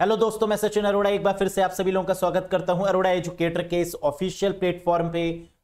Hello दोस्तों मैं सचिन अरोड़ा एक बार फिर से आप सभी लोगों का स्वागत करता हूं अरोड़ा एजुकेटर के इस ऑफिशियल प्लेटफॉर्म पे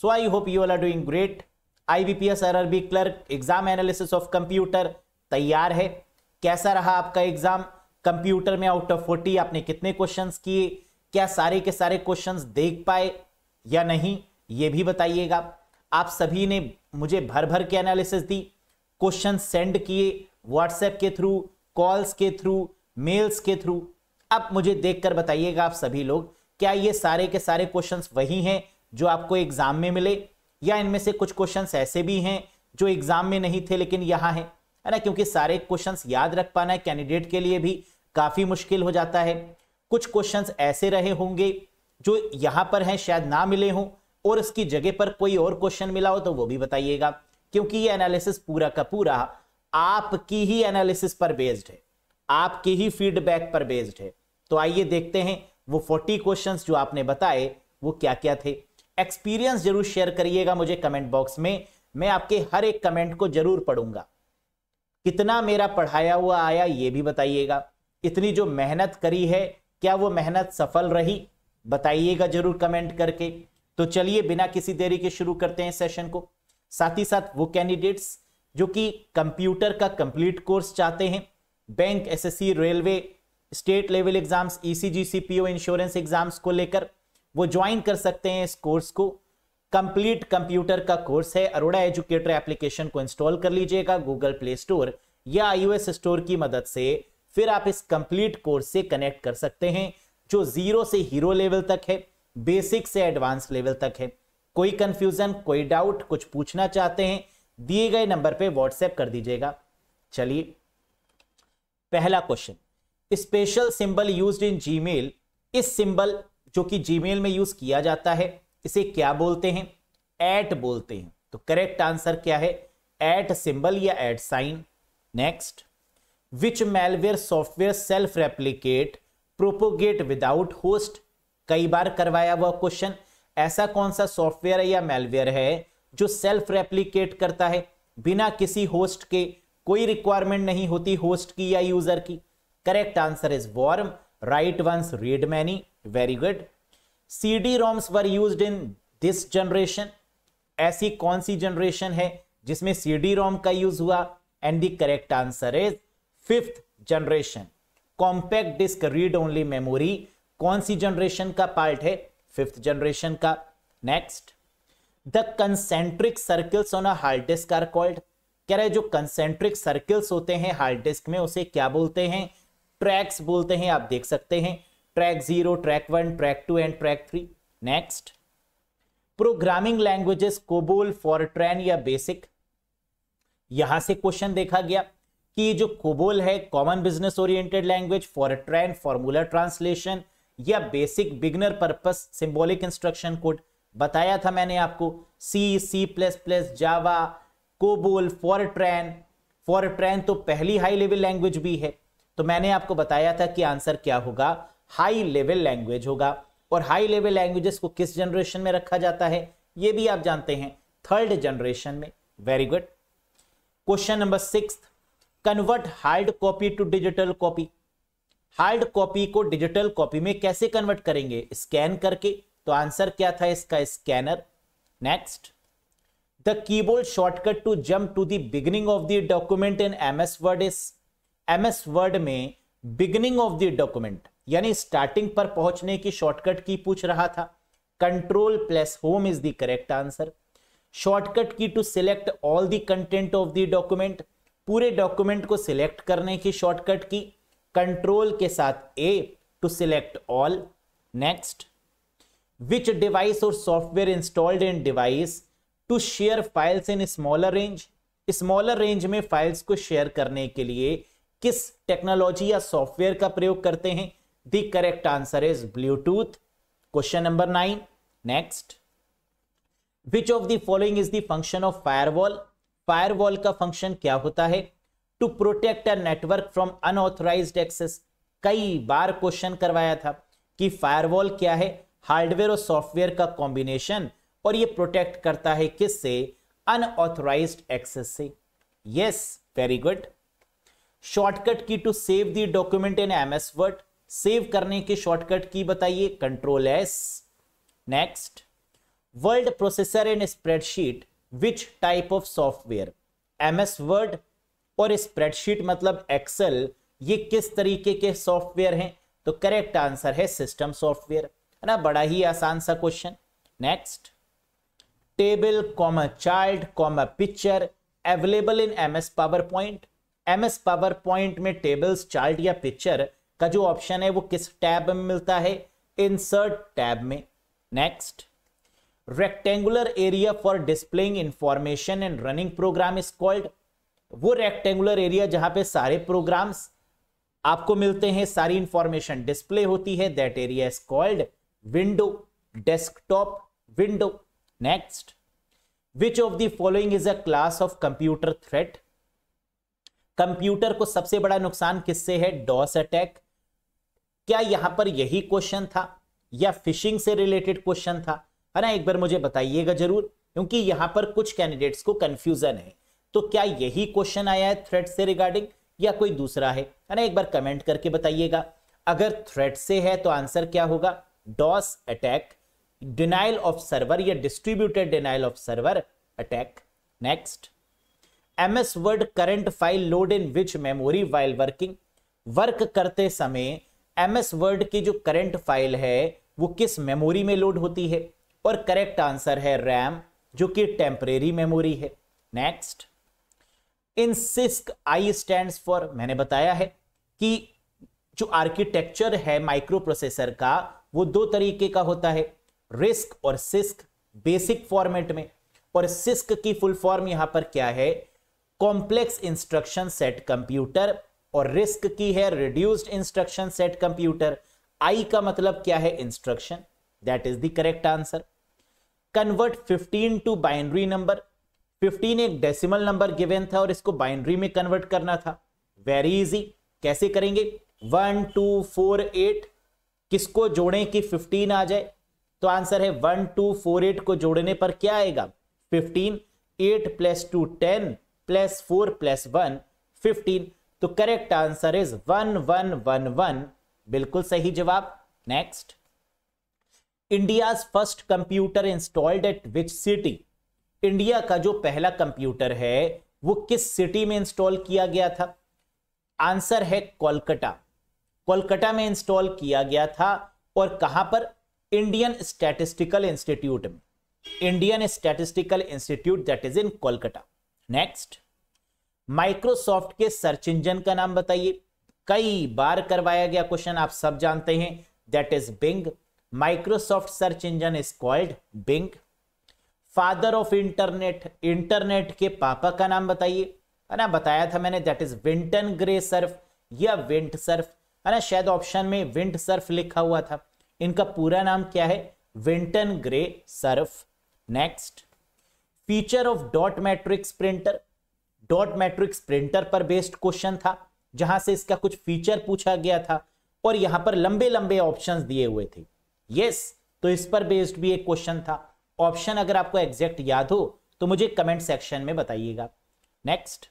so I hope you all are doing great IBPS RRB clerk exam analysis of computer तैयार है कैसा रहा आपका एग्जाम कंप्यूटर में आउट ऑफ फोर्टी आपने कितने क्वेश्चन किए क्या सारे के सारे क्वेश्चन देख पाए या नहीं ये भी बताइएगा आप सभी ने मुझे भर भर के एनालिसिस दी क्वेश्चन सेंड किए व्हाट्सएप के थ्रू कॉल्स के थ्रू मेल्स के थ्रू अब मुझे देखकर बताइएगा आप सभी लोग क्या ये सारे के सारे क्वेश्चंस वही हैं जो आपको एग्जाम में मिले या इनमें से कुछ क्वेश्चंस ऐसे भी हैं जो एग्जाम में नहीं थे लेकिन यहाँ है है ना क्योंकि सारे क्वेश्चंस याद रख पाना कैंडिडेट के लिए भी काफी मुश्किल हो जाता है कुछ क्वेश्चंस ऐसे रहे होंगे जो यहाँ पर हैं शायद ना मिले हों और इसकी जगह पर कोई और क्वेश्चन मिला हो तो वो भी बताइएगा क्योंकि ये एनालिसिस पूरा का पूरा आपकी ही एनालिसिस पर बेस्ड है आपके ही फीडबैक पर बेस्ड है तो आइए देखते हैं वो फोर्टी क्वेश्चन जो आपने बताए वो क्या क्या थे एक्सपीरियंस जरूर शेयर करिएगा मुझे कमेंट बॉक्स में मैं आपके हर एक कमेंट को जरूर पढ़ूंगा कितना मेरा पढ़ाया हुआ आया ये भी बताइएगा इतनी जो मेहनत करी है क्या वो मेहनत सफल रही बताइएगा जरूर कमेंट करके तो चलिए बिना किसी देरी के शुरू करते हैं सेशन को साथ ही साथ वो कैंडिडेट्स जो कि कंप्यूटर का कंप्लीट कोर्स चाहते हैं bank SSC railway state level exams ECG CPO insurance exams को लेकर वो ज्वाइन कर सकते हैं इस कोर्स को कंप्लीट कंप्यूटर का कोर्स है अरोड़ा एजुकेटर एप्लीकेशन को इंस्टॉल कर लीजिएगा गूगल प्ले स्टोर या आईओएस स्टोर की मदद से फिर आप इस कंप्लीट कोर्स से कनेक्ट कर सकते हैं जो जीरो से हीरो लेवल तक है बेसिक से एडवांस लेवल तक है कोई कंफ्यूजन कोई डाउट कुछ पूछना चाहते हैं दिए गए नंबर पे व्हाट्सएप कर दीजिएगा चलिए पहला question special symbol use in Gmail इस सिंबल जो कि जीमेल में यूज किया जाता है इसे क्या बोलते हैं एट बोलते हैं तो करेक्ट आंसर क्या है एट सिंबल या at sign next which malware software self replicate propagate without host कई बार करवाया हुआ क्वेश्चन ऐसा कौन सा सॉफ्टवेयर है या मेलवेयर है जो सेल्फ रेप्लीकेट करता है बिना किसी होस्ट के कोई रिक्वायरमेंट नहीं होती होस्ट की या यूजर की Correct answer is warm. Right once, read many. Very good. CD-ROMs were used in this generation. ऐसी कौन सी जनरेशन है जिसमें सी रोम का यूज हुआ and the correct answer is fifth generation compact disk read only memory कौन सी जनरेशन का पार्ट है फिफ्थ जनरेशन का next the concentric circles on a hard disk are called कह रहे जो कंसेंट्रिक सर्किल्स होते हैं हार्ड डिस्क में उसे क्या बोलते हैं ट्रैक्स बोलते हैं आप देख सकते हैं track zero track one track two and track three next programming languages COBOL FORTRAN या बेसिक यहां से क्वेश्चन देखा गया कि जो कोबोल है common business oriented language FORTRAN formula translation या BASIC beginner purpose symbolic instruction code बताया था मैंने आपको C C plus plus Java COBOL FORTRAN FORTRAN तो पहली हाई लेवल लैंग्वेज भी है तो मैंने आपको बताया था कि आंसर क्या होगा हाई लेवल लैंग्वेज होगा और हाई लेवल लैंग्वेजेस को किस जनरेशन में रखा जाता है ये भी आप जानते हैं थर्ड जनरेशन में very good question number six convert hard copy to digital copy hard copy को डिजिटल कॉपी में कैसे कन्वर्ट करेंगे स्कैन करके तो आंसर क्या था इसका scanner next the keyboard shortcut to jump to the beginning of the document in M S Word is M S Word में बिगनिंग ऑफ द डॉक्यूमेंट यानी स्टार्टिंग पर पहुंचने की शॉर्टकट की पूछ रहा था control plus home is the correct answer shortcut key to select all the content of the document पूरे document को सिलेक्ट करने की शॉर्टकट की कंट्रोल के साथ A to select all next which device और software installed in device to share files in smaller range smaller range में files को share करने के लिए किस टेक्नोलॉजी या सॉफ्टवेयर का प्रयोग करते हैं the correct answer is Bluetooth question number nine next which of the following is the function of firewall firewall का फंक्शन क्या होता है to protect a network from unauthorized access कई बार क्वेश्चन करवाया था कि फायरवॉल क्या है हार्डवेयर और सॉफ्टवेयर का कॉम्बिनेशन और ये प्रोटेक्ट करता है किससे अनऑथोराइज एक्सेस से yes very good shortcut key to save the document in M S Word save करने की शॉर्टकट की बताइए control S next word processor in spreadsheet which type of software M S Word और spreadsheet मतलब Excel ये किस तरीके के software हैं तो करेक्ट आंसर है सिस्टम सॉफ्टवेयर है ना बड़ा ही आसान सा question next table comma chart a picture available in M S PowerPoint M S PowerPoint में टेबल्स चार्ट या पिक्चर का जो ऑप्शन है वो किस टैब में मिलता है इंसर्ट टैब में next rectangular area for displaying information and running program is called वो रेक्टेंगुलर एरिया जहां पे सारे प्रोग्राम्स आपको मिलते हैं सारी इंफॉर्मेशन डिस्प्ले होती है that area is called window desktop window next which of the following is a class of computer threat computer को सबसे बड़ा नुकसान किससे है डॉस अटैक क्या यहां पर यही क्वेश्चन था या फिशिंग से रिलेटेड क्वेश्चन था है ना एक बार मुझे बताइएगा जरूर क्योंकि यहां पर कुछ कैंडिडेट्स को कंफ्यूजन है तो क्या यही क्वेश्चन आया है थ्रेट से रिगार्डिंग या कोई दूसरा है है ना एक बार कमेंट करके बताइएगा अगर थ्रेट से है तो आंसर क्या होगा DOS attack denial of server या distributed denial of server attack next MS Word current file load in which memory while working work करते समय एमएस वर्ड की जो करंट फाइल है वो किस मेमोरी में लोड होती है और करेक्ट आंसर है रैम जो कि टेम्परेरी मेमोरी है next in CISC I stand for मैंने बताया है कि जो आर्किटेक्चर है माइक्रो प्रोसेसर का वो दो तरीके का होता है रिस्क और सिस्क बेसिक फॉर्मेट में और सिस्क की फुल फॉर्म यहां पर क्या है कॉम्प्लेक्स इंस्ट्रक्शन सेट कंप्यूटर और रिस्क की है reduced instruction set computer I का मतलब क्या है instruction that is the correct answer convert 15 to binary number 15 एक डेसिमल नंबर गिवन था और इसको बाइनरी में कन्वर्ट करना था वेरी इजी कैसे करेंगे वन टू फोर एट किसको जोड़े कि 15 आ जाए तो आंसर है वन टू फोर एट को जोड़ने पर क्या आएगा 15 eight plus two ten plus four plus one fifteen तो correct answer is one one one one बिल्कुल सही जवाब next India first computer installed at which city India का जो पहला कंप्यूटर है वो किस सिटी में इंस्टॉल किया गया था आंसर है कोलकाता कोलकाता में इंस्टॉल किया गया था और कहां पर इंडियन स्टैटिस्टिकल इंस्टीट्यूट में Indian statistical institute that is in Kolkata next Microsoft के सर्च इंजन का नाम बताइए कई बार करवाया गया क्वेश्चन आप सब जानते हैं that is Bing Microsoft search engine is called Bing father of internet internet के पापा का नाम बताइए है ना बताया था मैंने that is Vinton Gray Cerf या विंट सर्फ है ना शायद ऑप्शन में विंट सर्फ लिखा हुआ था इनका पूरा नाम क्या है Vinton Gray Cerf next feature of dot matrix printer dot matrix printer पर बेस्ड क्वेश्चन था जहां से इसका कुछ फीचर पूछा गया था और यहां पर लंबे लंबे ऑप्शन दिए हुए थे यस yes, तो इस पर बेस्ड भी एक क्वेश्चन था ऑप्शन अगर आपको एग्जैक्ट याद हो तो मुझे कमेंट सेक्शन में बताइएगा next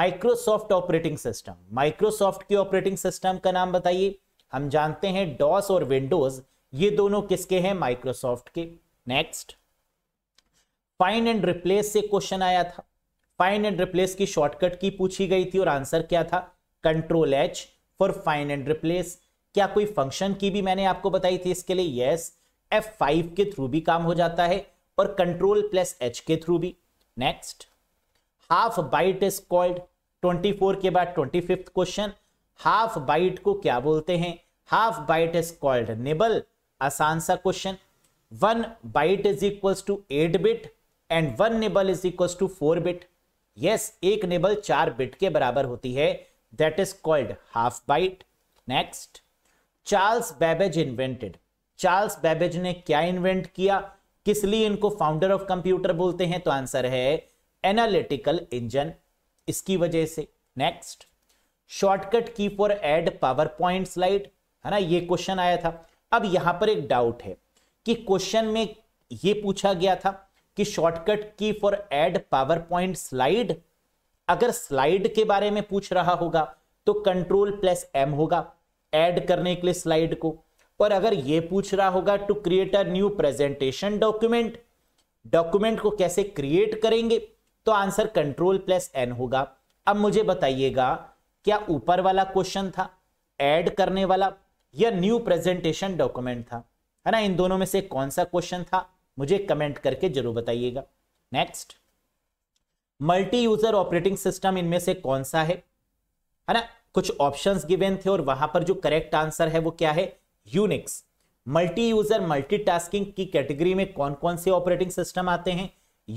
Microsoft operating system Microsoft के ऑपरेटिंग सिस्टम का नाम बताइए हम जानते हैं डॉस और विंडोज ये दोनों किसके हैं माइक्रोसॉफ्ट के नेक्स्ट फाइंड एंड रिप्लेस से क्वेश्चन आया था फाइंड एंड रिप्लेस की शॉर्टकट की पूछी गई थी और आंसर क्या था control H for find and replace क्या कोई फंक्शन की भी मैंने आपको बताई थी इसके लिए यस एफ फाइव के थ्रू भी काम हो जाता है और कंट्रोल प्लस एच के थ्रू भी next half byte is called 24 के बाद 25th क्वेश्चन हाफ बाइट को क्या बोलते हैं half byte is called nibble आसान सा question one byte is equals to eight bit and one nibble is equal to four bit yes एक nibble चार बिट के बराबर होती है that is called half byte next Charles Babbage invented Charles Babbage ने क्या इन्वेंट किया किस लिए इनको फाउंडर ऑफ कंप्यूटर बोलते हैं तो आंसर है एनालिटिकल इंजन इसकी वजह से नेक्स्ट शॉर्टकट की for add PowerPoint slide है ना ये क्वेश्चन आया था अब यहां पर एक डाउट है कि क्वेश्चन में ये पूछा गया था कि शॉर्टकट की for add PowerPoint slide अगर स्लाइड के बारे में पूछ रहा होगा तो कंट्रोल प्लस एम होगा एड करने के लिए स्लाइड को और अगर यह पूछ रहा होगा to create a new presentation document document को कैसे क्रिएट करेंगे तो आंसर कंट्रोल प्लस एन होगा अब मुझे बताइएगा क्या ऊपर वाला क्वेश्चन था ऐड करने वाला या न्यू प्रेजेंटेशन डॉक्यूमेंट था है ना इन दोनों में से कौन सा क्वेश्चन था मुझे कमेंट करके जरूर बताइएगा next multi user operating system इनमें से कौन सा है है ना कुछ ऑप्शंस गिवेन थे और वहां पर जो करेक्ट आंसर है वो क्या है यूनिक्स मल्टी यूजर मल्टीटास्किंग की कैटेगरी में कौन कौन से ऑपरेटिंग सिस्टम आते हैं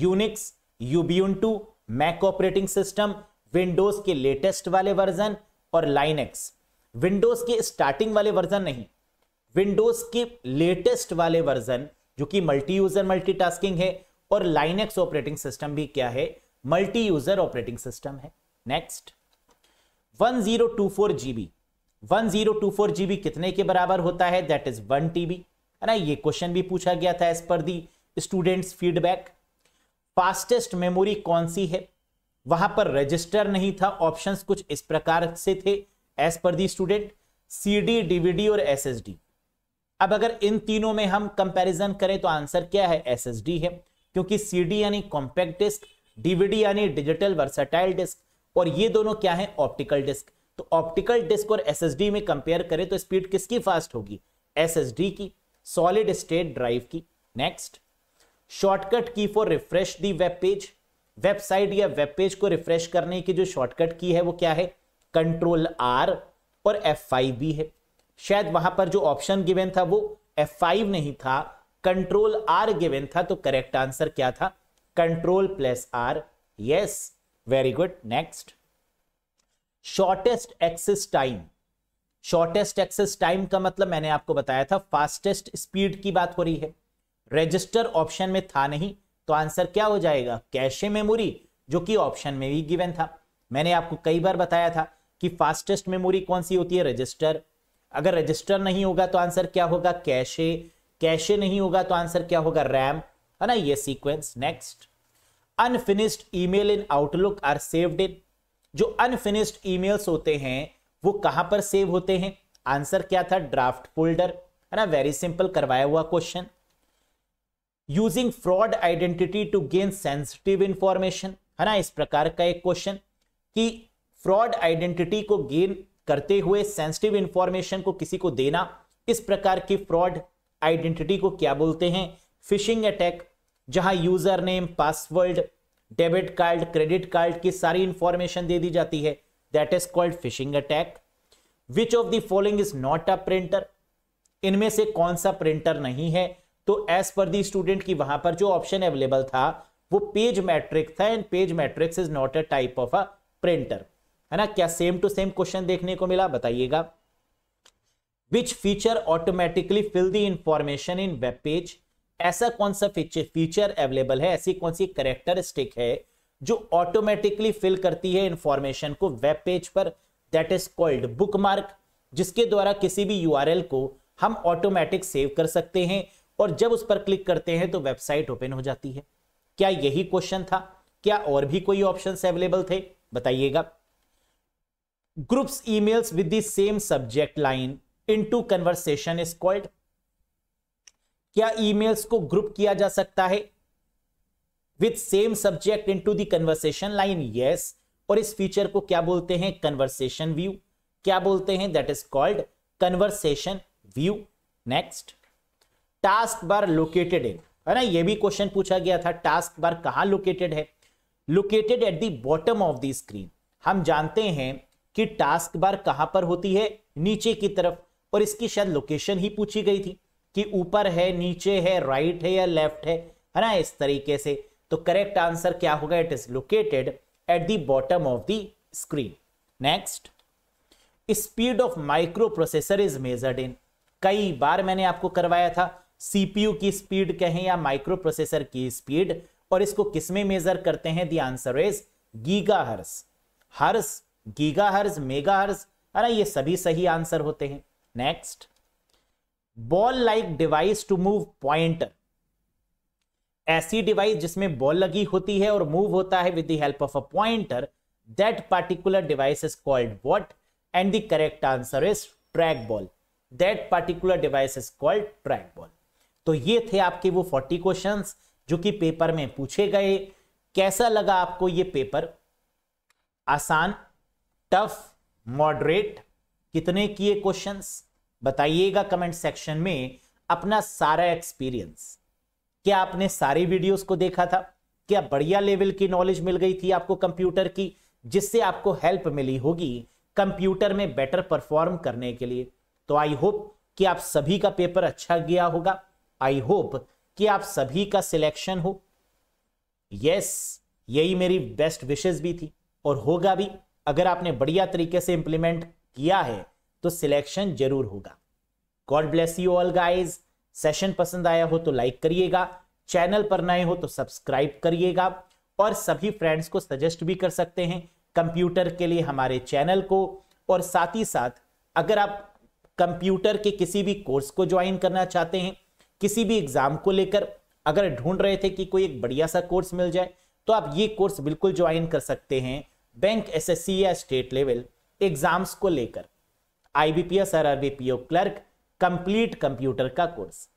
Unix Ubuntu Mac operating system Windows के लेटेस्ट वाले वर्जन और लाइनेक्स विंडोज के स्टार्टिंग वाले वर्जन नहीं विंडोज के लेटेस्ट वाले वर्जन जो कि मल्टी यूजर मल्टीटास्किंग है और लाइनेक्स ऑपरेटिंग सिस्टम भी क्या है मल्टी यूजर ऑपरेटिंग सिस्टम है नेक्स्ट 1024 जीबी 1024 जीबी कितने के बराबर होता है दैट इज 1 टीबी है ना ये क्वेश्चन भी पूछा गया था as per the students feedback fastest memory कौन सी है वहां पर रजिस्टर नहीं था ऑप्शंस कुछ इस प्रकार से थे as per the student CD DVD और एसएसडी अब अगर इन तीनों में हम कंपैरिजन करें तो आंसर क्या है एसएसडी है क्योंकि सीडी यानी कॉम्पैक्ट डिस्क डीवीडी यानी डिजिटल वर्सेटाइल डिस्क और ये दोनों क्या है ऑप्टिकल डिस्क तो ऑप्टिकल डिस्क और एसएसडी में कंपेयर करें तो स्पीड किसकी फास्ट होगी एसएसडी की सॉलिड स्टेट ड्राइव की नेक्स्ट शॉर्टकट की for refresh the web page website या वेब पेज को रिफ्रेश करने की जो शॉर्टकट की है वो क्या है कंट्रोल आर और एफ फाइव भी है शायद वहां पर जो ऑप्शन गिवेन था वो F5 नहीं था कंट्रोल आर गिवेन था तो करेक्ट आंसर क्या था control plus R yes very good next shortest access time shortest access time का मतलब मैंने आपको बताया था फास्टेस्ट स्पीड की बात हो रही है रजिस्टर ऑप्शन में था नहीं तो आंसर क्या हो जाएगा कैशे मेमोरी जो कि ऑप्शन में भी गिवन था मैंने आपको कई बार बताया था कि फास्टेस्ट मेमोरी कौन सी होती है रजिस्टर अगर रजिस्टर नहीं होगा तो आंसर क्या होगा कैशे कैशे नहीं होगा तो आंसर क्या होगा रैम है ना ये sequence next unfinished email in Outlook are saved in जो अनफिनिश्ड ईमेल्स होते हैं वो कहां पर सेव होते हैं आंसर क्या था ड्राफ्ट फोल्डर है ना वेरी सिंपल करवाया हुआ question using fraud identity to gain sensitive information है ना इस प्रकार का एक क्वेश्चन कि फ्रॉड आइडेंटिटी को गेन करते हुए सेंसिटिव इंफॉर्मेशन को किसी को देना इस प्रकार की फ्रॉड आइडेंटिटी को क्या बोलते हैं फिशिंग अटैक जहां user name password debit card credit card की सारी इंफॉर्मेशन दे दी जाती है that is called phishing attack which of the following is not a printer इनमें से कौन सा प्रिंटर नहीं है तो एज पर दी स्टूडेंट की वहां पर जो ऑप्शन अवेलेबल था वो पेज मैट्रिक था and page matrix is not a type of a printer है ना क्या सेम टू सेम क्वेश्चन देखने को मिला बताइएगा which feature automatically fill the information in web page ऐसा कौन सा फीचर अवेलेबल है ऐसी कौन सी करेक्टरिस्टिक है जो ऑटोमेटिकली फिल करती है इंफॉर्मेशन को वेब पेज पर दैट इज कॉल्ड बुकमार्क जिसके द्वारा किसी भी यू को हम ऑटोमेटिक सेव कर सकते हैं और जब उस पर क्लिक करते हैं तो वेबसाइट ओपन हो जाती है क्या यही क्वेश्चन था क्या और भी कोई ऑप्शन अवेलेबल थे बताइएगा groups emails with the same subject line into conversation is called क्या ईमेल्स को ग्रुप किया जा सकता है with same subject into the conversation line yes और इस फीचर को क्या बोलते हैं कन्वर्सेशन व्यू क्या बोलते हैं that is called conversation view next task bar located in है ना ये भी क्वेश्चन पूछा गया था टास्क बार कहाँ लोकेटेड है located at the bottom of the screen हम जानते हैं कि टास्क बार कहां पर होती है नीचे की तरफ और इसकी शायद लोकेशन ही पूछी गई थी कि ऊपर है नीचे है राइट है या लेफ्ट है है ना इस तरीके से तो करेक्ट आंसर क्या होगा it is located at the bottom of the screen next speed of microprocessor is measured in कई बार मैंने आपको करवाया था सीपीयू की स्पीड कहें या माइक्रो प्रोसेसर की स्पीड और इसको किसमें मेजर करते हैं the answer is gigahertz hertz gigahertz megahertz अरे ये सभी सही आंसर होते हैं next ball like device to move pointer ऐसी डिवाइस जिसमें बॉल लगी होती है और मूव होता है with the help of a pointer that particular device is called what and the correct answer is trackball that particular device is called trackball तो ये थे आपके वो फोर्टी क्वेश्चन जो कि पेपर में पूछे गए कैसा लगा आपको ये पेपर आसान टफ मॉडरेट कितने किए क्वेश्चंस बताइएगा कमेंट सेक्शन में अपना सारा एक्सपीरियंस क्या आपने सारी वीडियोस को देखा था क्या बढ़िया लेवल की नॉलेज मिल गई थी आपको कंप्यूटर की जिससे आपको हेल्प मिली होगी कंप्यूटर में बेटर परफॉर्म करने के लिए तो आई होप कि आप सभी का पेपर अच्छा गया होगा आई होप कि आप सभी का सिलेक्शन हो यस yes, यही मेरी बेस्ट विशेष भी थी और होगा भी अगर आपने बढ़िया तरीके से इंप्लीमेंट किया है तो सिलेक्शन जरूर होगा God bless you all guys session पसंद आया हो तो लाइक करिएगा चैनल पर नए हो तो सब्सक्राइब करिएगा और सभी फ्रेंड्स को सजेस्ट भी कर सकते हैं कंप्यूटर के लिए हमारे चैनल को और साथ ही साथ अगर आप कंप्यूटर के किसी भी कोर्स को ज्वाइन करना चाहते हैं किसी भी एग्जाम को लेकर अगर ढूंढ रहे थे कि कोई एक बढ़िया सा कोर्स मिल जाए तो आप ये कोर्स बिल्कुल ज्वाइन कर सकते हैं बैंक एसएससी या स्टेट लेवल एग्जाम्स को लेकर आईबीपीएस और आरबीपीओ क्लर्क कंप्लीट कंप्यूटर का कोर्स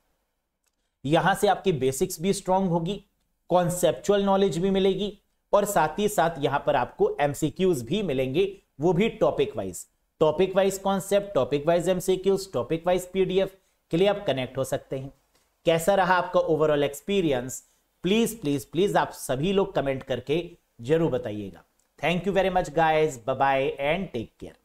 यहां से आपकी बेसिक्स भी स्ट्रांग होगी कॉन्सेप्चुअल नॉलेज भी मिलेगी और साथ ही साथ यहां पर आपको एमसीक्यूज भी मिलेंगे वो भी topic wise topic wise concept topic wise MCQs topic wise PDF के लिए आप कनेक्ट हो सकते हैं कैसा रहा आपका overall experience please please please आप सभी लोग कमेंट करके जरूर बताइएगा Thank you very much guys. Bye bye and take care.